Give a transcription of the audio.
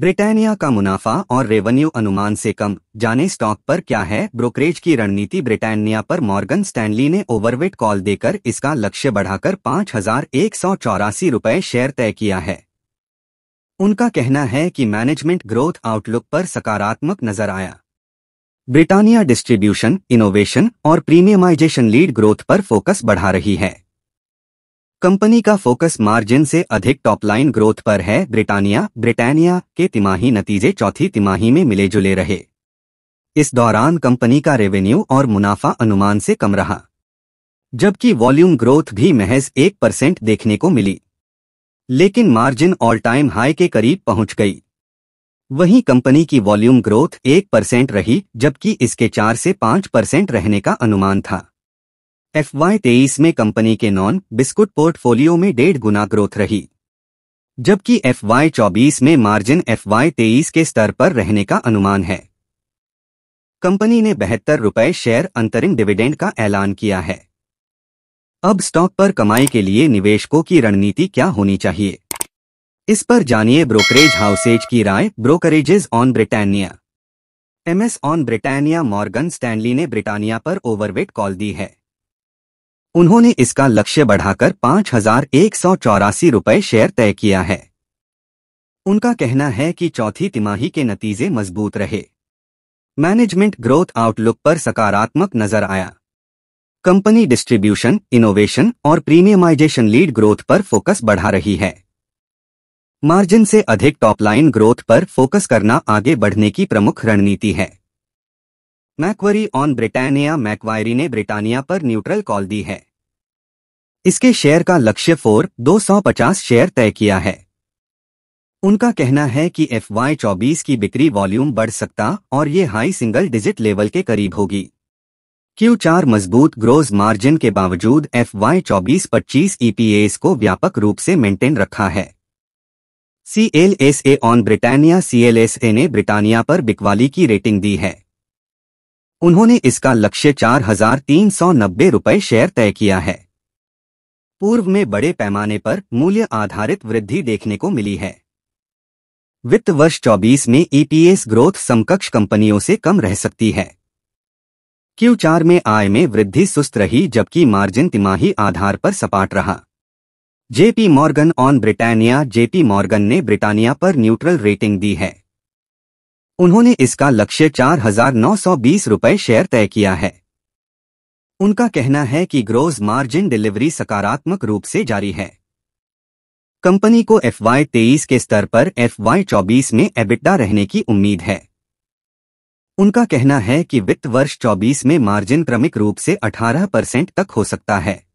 Britannia का मुनाफा और रेवेन्यू अनुमान से कम जाने स्टॉक पर क्या है ब्रोकरेज की रणनीति ब्रिटानिया पर मॉर्गन स्टैनली ने ओवरवेट कॉल देकर इसका लक्ष्य बढ़ाकर पाँच हजार एक सौ चौरासी रुपये शेयर तय किया है उनका कहना है कि मैनेजमेंट ग्रोथ आउटलुक पर सकारात्मक नजर आया ब्रिटानिया डिस्ट्रीब्यूशन इनोवेशन और प्रीमियमाइजेशन लीड ग्रोथ पर फोकस बढ़ा रही है कंपनी का फोकस मार्जिन से अधिक टॉपलाइन ग्रोथ पर है ब्रिटानिया ब्रिटानिया के तिमाही नतीजे चौथी तिमाही में मिले जुले रहे इस दौरान कंपनी का रेवेन्यू और मुनाफा अनुमान से कम रहा जबकि वॉल्यूम ग्रोथ भी महज एक परसेंट देखने को मिली लेकिन मार्जिन ऑल टाइम हाई के करीब पहुंच गई वहीं कंपनी की वॉल्यूम ग्रोथ एक परसेंट रही जबकि इसके चार से पांच परसेंट रहने का अनुमान था एफ वाई तेईस में कंपनी के नॉन बिस्कुट पोर्टफोलियो में डेढ़ गुना ग्रोथ रही जबकि एफ वाई चौबीस में मार्जिन एफ वाई तेईस के स्तर पर रहने का अनुमान है कंपनी ने बहत्तर रुपए शेयर अंतरिम डिविडेंड का ऐलान किया है अब स्टॉक पर कमाई के लिए निवेशकों की रणनीति क्या होनी चाहिए इस पर जानिए ब्रोकरेज हाउसेज की राय brokerages on Britannia MS on Britannia Morgan Stanley ने ब्रिटानिया पर ओवरवेट कॉल दी है उन्होंने इसका लक्ष्य बढ़ाकर पांच हजार एक सौ चौरासी रुपये शेयर तय किया है उनका कहना है कि चौथी तिमाही के नतीजे मजबूत रहे मैनेजमेंट ग्रोथ आउटलुक पर सकारात्मक नजर आया कंपनी डिस्ट्रीब्यूशन इनोवेशन और प्रीमियमाइजेशन लीड ग्रोथ पर फोकस बढ़ा रही है मार्जिन से अधिक टॉपलाइन ग्रोथ पर फोकस करना आगे बढ़ने की प्रमुख रणनीति है मैक्वरी ऑन ब्रिटानिया मैक्वायरी ने ब्रिटानिया पर न्यूट्रल कॉल दी है इसके शेयर का लक्ष्य फोर 250 शेयर तय किया है उनका कहना है कि एफ वाई चौबीस की बिक्री वॉल्यूम बढ़ सकता और ये हाई सिंगल डिजिट लेवल के करीब होगी क्यू चार मजबूत ग्रोज मार्जिन के बावजूद एफ वाई चौबीस पच्चीस ईपीएस को व्यापक रूप से मेंटेन रखा है C L S A on Britannia C L S A ने ब्रिटानिया पर बिकवाली की रेटिंग दी है उन्होंने इसका लक्ष्य चार हजार तीन सौ नब्बे रुपए शेयर तय किया है पूर्व में बड़े पैमाने पर मूल्य आधारित वृद्धि देखने को मिली है वित्त वर्ष 24 में ईपीएस e ग्रोथ समकक्ष कंपनियों से कम रह सकती है क्यू चार में आय में वृद्धि सुस्त रही जबकि मार्जिन तिमाही आधार पर सपाट रहा JP Morgan on Britannia JP Morgan ने ब्रिटानिया पर न्यूट्रल रेटिंग दी है उन्होंने इसका लक्ष्य चार हजार नौ सौ बीस रुपये शेयर तय किया है उनका कहना है कि ग्रोज मार्जिन डिलीवरी सकारात्मक रूप से जारी है कंपनी को एफ वाई तेईस के स्तर पर एफ वाई चौबीस में एबिटा रहने की उम्मीद है उनका कहना है कि वित्त वर्ष 24 में मार्जिन क्रमिक रूप से 18 परसेंट तक हो सकता है